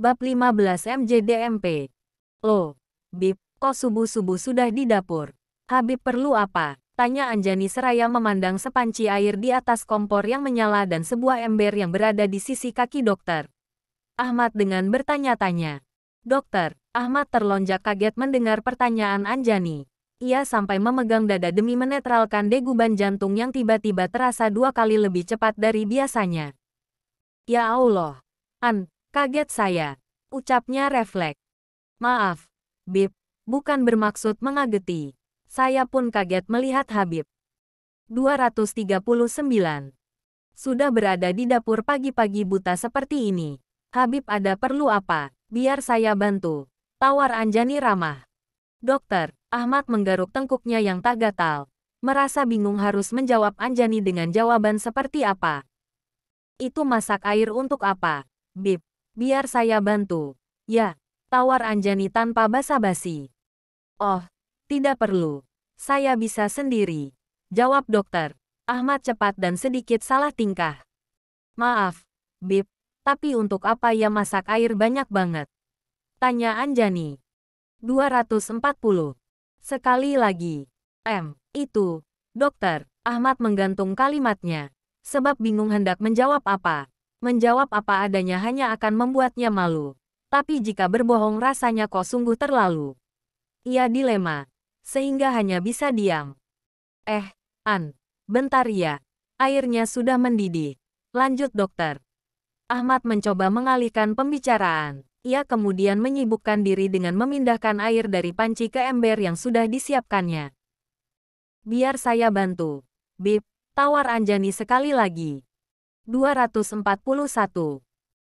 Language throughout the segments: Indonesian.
Bab 15 MJDMP. Lo, Bib, kok subuh-subuh sudah di dapur? Habib perlu apa? Tanya Anjani seraya memandang sepanci air di atas kompor yang menyala dan sebuah ember yang berada di sisi kaki dokter. Ahmad dengan bertanya-tanya. Dokter, Ahmad terlonjak kaget mendengar pertanyaan Anjani. Ia sampai memegang dada demi menetralkan deguban jantung yang tiba-tiba terasa dua kali lebih cepat dari biasanya. Ya Allah, An, Kaget saya, ucapnya refleks. Maaf, Bib, bukan bermaksud mengageti. Saya pun kaget melihat Habib. 239. Sudah berada di dapur pagi-pagi buta seperti ini. Habib ada perlu apa? Biar saya bantu. Tawar Anjani ramah. Dokter, Ahmad menggaruk tengkuknya yang tak gatal. Merasa bingung harus menjawab Anjani dengan jawaban seperti apa. Itu masak air untuk apa? Bib, Biar saya bantu. Ya, tawar Anjani tanpa basa-basi. Oh, tidak perlu. Saya bisa sendiri. Jawab dokter. Ahmad cepat dan sedikit salah tingkah. Maaf, Bib, tapi untuk apa ya masak air banyak banget? Tanya Anjani. 240. Sekali lagi. M, itu, dokter, Ahmad menggantung kalimatnya. Sebab bingung hendak menjawab apa menjawab apa adanya hanya akan membuatnya malu. Tapi jika berbohong rasanya kok sungguh terlalu. Ia dilema, sehingga hanya bisa diam. Eh, An, bentar ya. Airnya sudah mendidih. Lanjut dokter. Ahmad mencoba mengalihkan pembicaraan. Ia kemudian menyibukkan diri dengan memindahkan air dari panci ke ember yang sudah disiapkannya. Biar saya bantu. Bib, tawar Anjani sekali lagi. 241.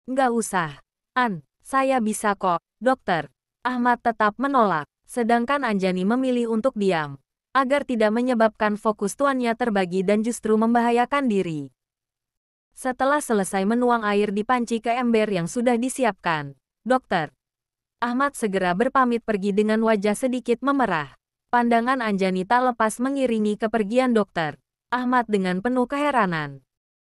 Nggak usah. An, saya bisa kok, dokter. Ahmad tetap menolak, sedangkan Anjani memilih untuk diam, agar tidak menyebabkan fokus tuannya terbagi dan justru membahayakan diri. Setelah selesai menuang air di panci ke ember yang sudah disiapkan, dokter. Ahmad segera berpamit pergi dengan wajah sedikit memerah. Pandangan Anjani tak lepas mengiringi kepergian dokter. Ahmad dengan penuh keheranan.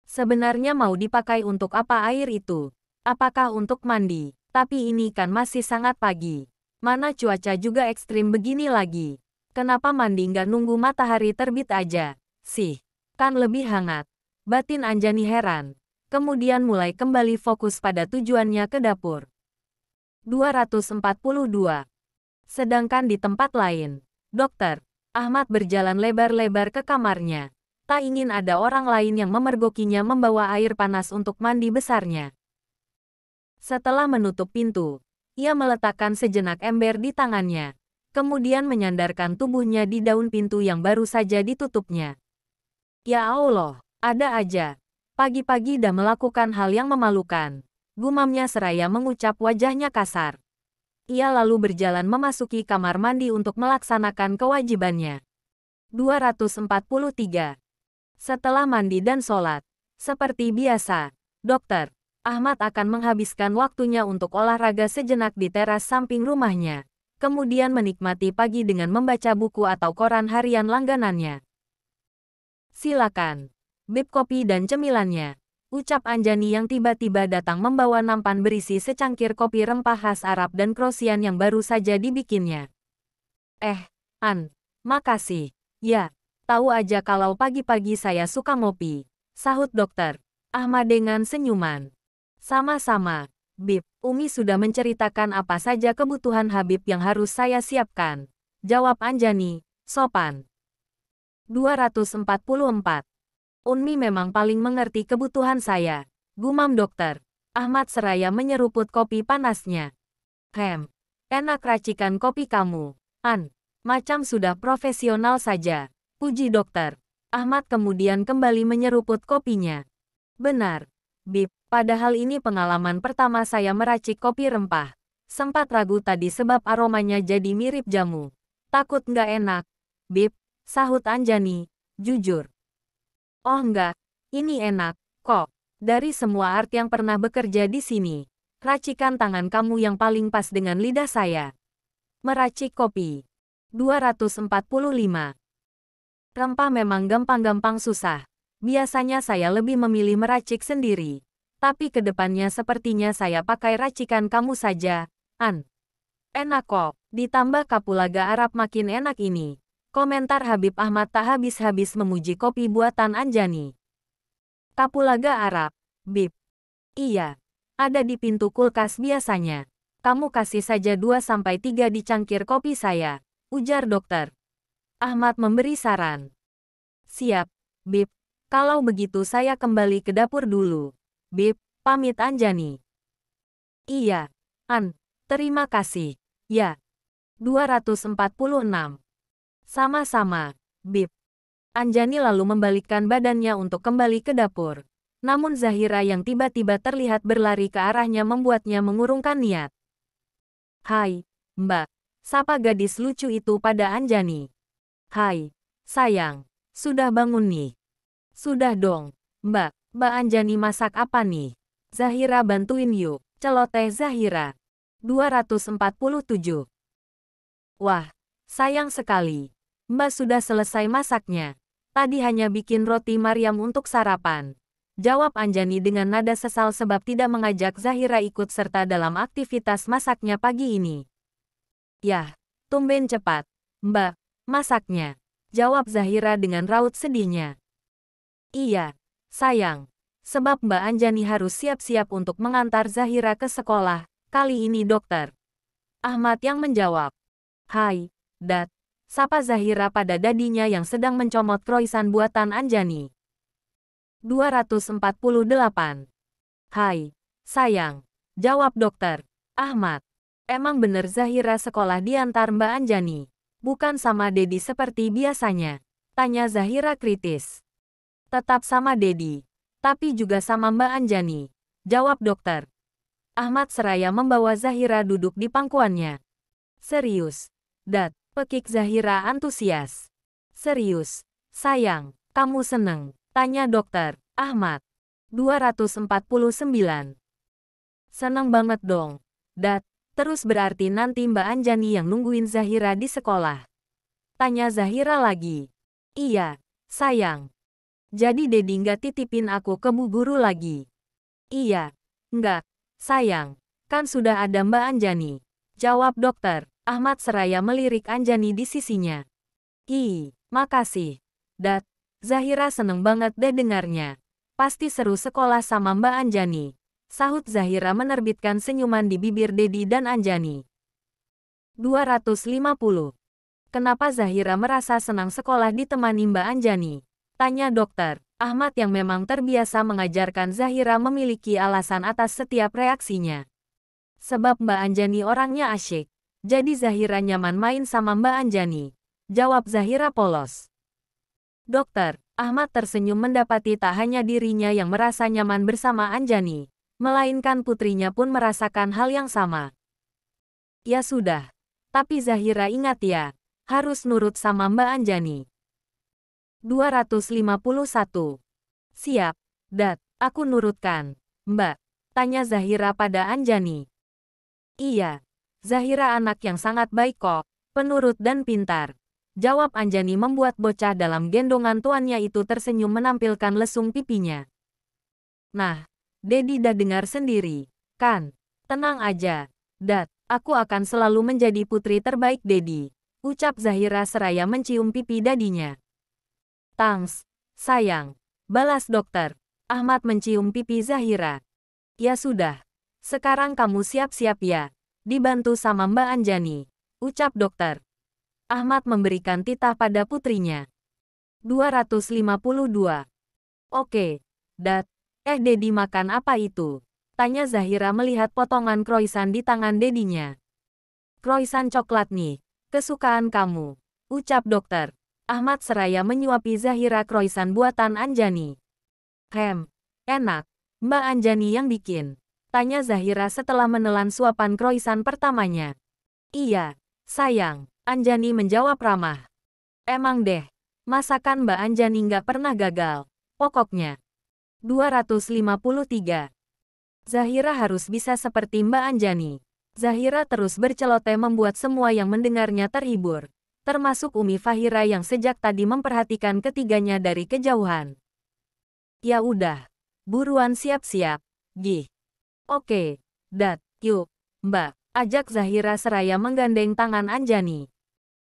Sebenarnya mau dipakai untuk apa air itu? Apakah untuk mandi? Tapi ini kan masih sangat pagi. Mana cuaca juga ekstrim begini lagi. Kenapa mandi nggak nunggu matahari terbit aja? Sih, kan lebih hangat. Batin Anjani heran. Kemudian mulai kembali fokus pada tujuannya ke dapur. 242. Sedangkan di tempat lain, dokter, Ahmad berjalan lebar-lebar ke kamarnya tak ingin ada orang lain yang memergokinya membawa air panas untuk mandi besarnya. Setelah menutup pintu, ia meletakkan sejenak ember di tangannya, kemudian menyandarkan tubuhnya di daun pintu yang baru saja ditutupnya. Ya Allah, ada aja. Pagi-pagi dah melakukan hal yang memalukan. Gumamnya seraya mengucap wajahnya kasar. Ia lalu berjalan memasuki kamar mandi untuk melaksanakan kewajibannya. 243. Setelah mandi dan sholat, seperti biasa, dokter Ahmad akan menghabiskan waktunya untuk olahraga sejenak di teras samping rumahnya, kemudian menikmati pagi dengan membaca buku atau koran harian langganannya. Silakan, bib kopi dan cemilannya. Ucap Anjani yang tiba-tiba datang membawa nampan berisi secangkir kopi rempah khas Arab dan krosian yang baru saja dibikinnya. Eh, An, makasih. Ya, Tahu aja kalau pagi-pagi saya suka ngopi. Sahut dokter. Ahmad dengan senyuman. Sama-sama, Bib. Umi sudah menceritakan apa saja kebutuhan Habib yang harus saya siapkan. Jawab Anjani, sopan. 244. Unmi memang paling mengerti kebutuhan saya. Gumam dokter. Ahmad seraya menyeruput kopi panasnya. Hem. Enak racikan kopi kamu. An. Macam sudah profesional saja. Puji dokter. Ahmad kemudian kembali menyeruput kopinya. Benar. Bip, padahal ini pengalaman pertama saya meracik kopi rempah. Sempat ragu tadi sebab aromanya jadi mirip jamu. Takut nggak enak. Bip, sahut Anjani. Jujur. Oh enggak, ini enak, kok. Dari semua art yang pernah bekerja di sini, racikan tangan kamu yang paling pas dengan lidah saya. Meracik kopi. 245 rempah memang gampang-gampang susah. Biasanya saya lebih memilih meracik sendiri. Tapi kedepannya sepertinya saya pakai racikan kamu saja, An. Enak kok, ditambah kapulaga Arab makin enak ini. Komentar Habib Ahmad tak habis-habis memuji kopi buatan Anjani. Kapulaga Arab, Bib. Iya, ada di pintu kulkas biasanya. Kamu kasih saja 2-3 di cangkir kopi saya, ujar dokter. Ahmad memberi saran. Siap, Bib. Kalau begitu saya kembali ke dapur dulu. Bib, pamit Anjani. Iya, An. Terima kasih. Ya. 246. Sama-sama, Bib. Anjani lalu membalikkan badannya untuk kembali ke dapur. Namun Zahira yang tiba-tiba terlihat berlari ke arahnya membuatnya mengurungkan niat. Hai, Mbak. Sapa gadis lucu itu pada Anjani. Hai, sayang, sudah bangun nih? Sudah dong, mbak, mbak Anjani masak apa nih? Zahira bantuin yuk, celoteh Zahira. 247 Wah, sayang sekali. Mbak sudah selesai masaknya. Tadi hanya bikin roti Maryam untuk sarapan. Jawab Anjani dengan nada sesal sebab tidak mengajak Zahira ikut serta dalam aktivitas masaknya pagi ini. Yah, tumben cepat. Mbak, masaknya. Jawab Zahira dengan raut sedihnya. Iya, sayang. Sebab Mbak Anjani harus siap-siap untuk mengantar Zahira ke sekolah, kali ini dokter. Ahmad yang menjawab. Hai, Dad. Sapa Zahira pada dadinya yang sedang mencomot kroisan buatan Anjani. 248. Hai, sayang. Jawab dokter. Ahmad. Emang bener Zahira sekolah diantar Mbak Anjani? Bukan sama Dedi seperti biasanya. Tanya Zahira kritis. Tetap sama Dedi. Tapi juga sama Mbak Anjani. Jawab dokter. Ahmad Seraya membawa Zahira duduk di pangkuannya. Serius. Dat, pekik Zahira antusias. Serius. Sayang, kamu seneng. Tanya dokter. Ahmad. 249. Seneng banget dong. Dat, Terus berarti nanti Mbak Anjani yang nungguin Zahira di sekolah. Tanya Zahira lagi. Iya, sayang. Jadi Dedi nggak titipin aku ke Bu Guru lagi. Iya, nggak, sayang. Kan sudah ada Mbak Anjani. Jawab dokter. Ahmad seraya melirik Anjani di sisinya. Ih, makasih. Dat, Zahira seneng banget deh dengarnya. Pasti seru sekolah sama Mbak Anjani. Sahut Zahira menerbitkan senyuman di bibir Dedi dan Anjani. 250. Kenapa Zahira merasa senang sekolah ditemani Mbak Anjani? Tanya dokter. Ahmad yang memang terbiasa mengajarkan Zahira memiliki alasan atas setiap reaksinya. Sebab Mbak Anjani orangnya asyik. Jadi Zahira nyaman main sama Mbak Anjani. Jawab Zahira polos. Dokter, Ahmad tersenyum mendapati tak hanya dirinya yang merasa nyaman bersama Anjani, melainkan putrinya pun merasakan hal yang sama. Ya sudah, tapi Zahira ingat ya, harus nurut sama Mbak Anjani. 251. Siap, Dat, aku nurutkan, Mbak, tanya Zahira pada Anjani. Iya, Zahira anak yang sangat baik kok, penurut dan pintar. Jawab Anjani membuat bocah dalam gendongan tuannya itu tersenyum menampilkan lesung pipinya. Nah, Dedi dah dengar sendiri. Kan? Tenang aja. Dat, aku akan selalu menjadi putri terbaik Dedi. Ucap Zahira seraya mencium pipi dadinya. Tangs, sayang. Balas dokter. Ahmad mencium pipi Zahira. Ya sudah. Sekarang kamu siap-siap ya. Dibantu sama Mbak Anjani. Ucap dokter. Ahmad memberikan titah pada putrinya. 252. Oke, Dat, Eh Dedi makan apa itu? Tanya Zahira melihat potongan kroisan di tangan Dedinya. Kroisan coklat nih, kesukaan kamu. Ucap dokter. Ahmad seraya menyuapi Zahira kroisan buatan Anjani. Hem, enak. Mbak Anjani yang bikin. Tanya Zahira setelah menelan suapan kroisan pertamanya. Iya, sayang. Anjani menjawab ramah. Emang deh, masakan Mbak Anjani nggak pernah gagal. Pokoknya, 253. Zahira harus bisa seperti Mbak Anjani. Zahira terus berceloteh membuat semua yang mendengarnya terhibur, termasuk Umi Fahira yang sejak tadi memperhatikan ketiganya dari kejauhan. Ya udah, buruan siap-siap, gih. Oke, dat, yuk, Mbak, ajak Zahira seraya menggandeng tangan Anjani.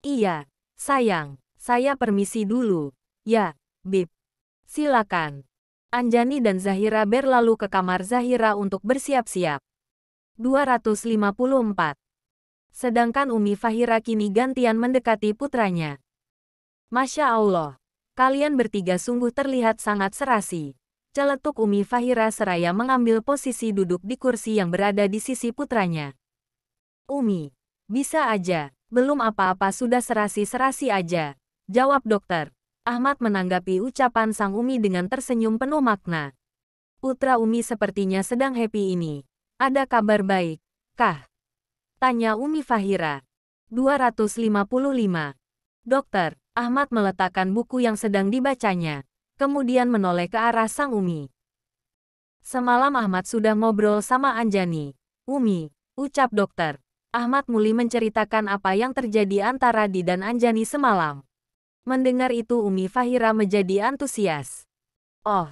Iya, sayang, saya permisi dulu. Ya, Bib. Silakan. Anjani dan Zahira berlalu ke kamar Zahira untuk bersiap-siap. 254. Sedangkan Umi Fahira kini gantian mendekati putranya. Masya Allah, kalian bertiga sungguh terlihat sangat serasi. Celetuk Umi Fahira seraya mengambil posisi duduk di kursi yang berada di sisi putranya. Umi, bisa aja, belum apa-apa sudah serasi-serasi aja, jawab dokter. Ahmad menanggapi ucapan sang Umi dengan tersenyum penuh makna. Putra Umi sepertinya sedang happy ini. Ada kabar baik, kah? Tanya Umi Fahira. 255. Dokter, Ahmad meletakkan buku yang sedang dibacanya, kemudian menoleh ke arah sang Umi. Semalam Ahmad sudah ngobrol sama Anjani. Umi, ucap dokter. Ahmad Muli menceritakan apa yang terjadi antara Di dan Anjani semalam. Mendengar itu Umi Fahira menjadi antusias. Oh,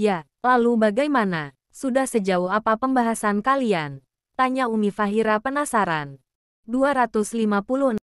ya, lalu bagaimana? Sudah sejauh apa pembahasan kalian? Tanya Umi Fahira penasaran. 256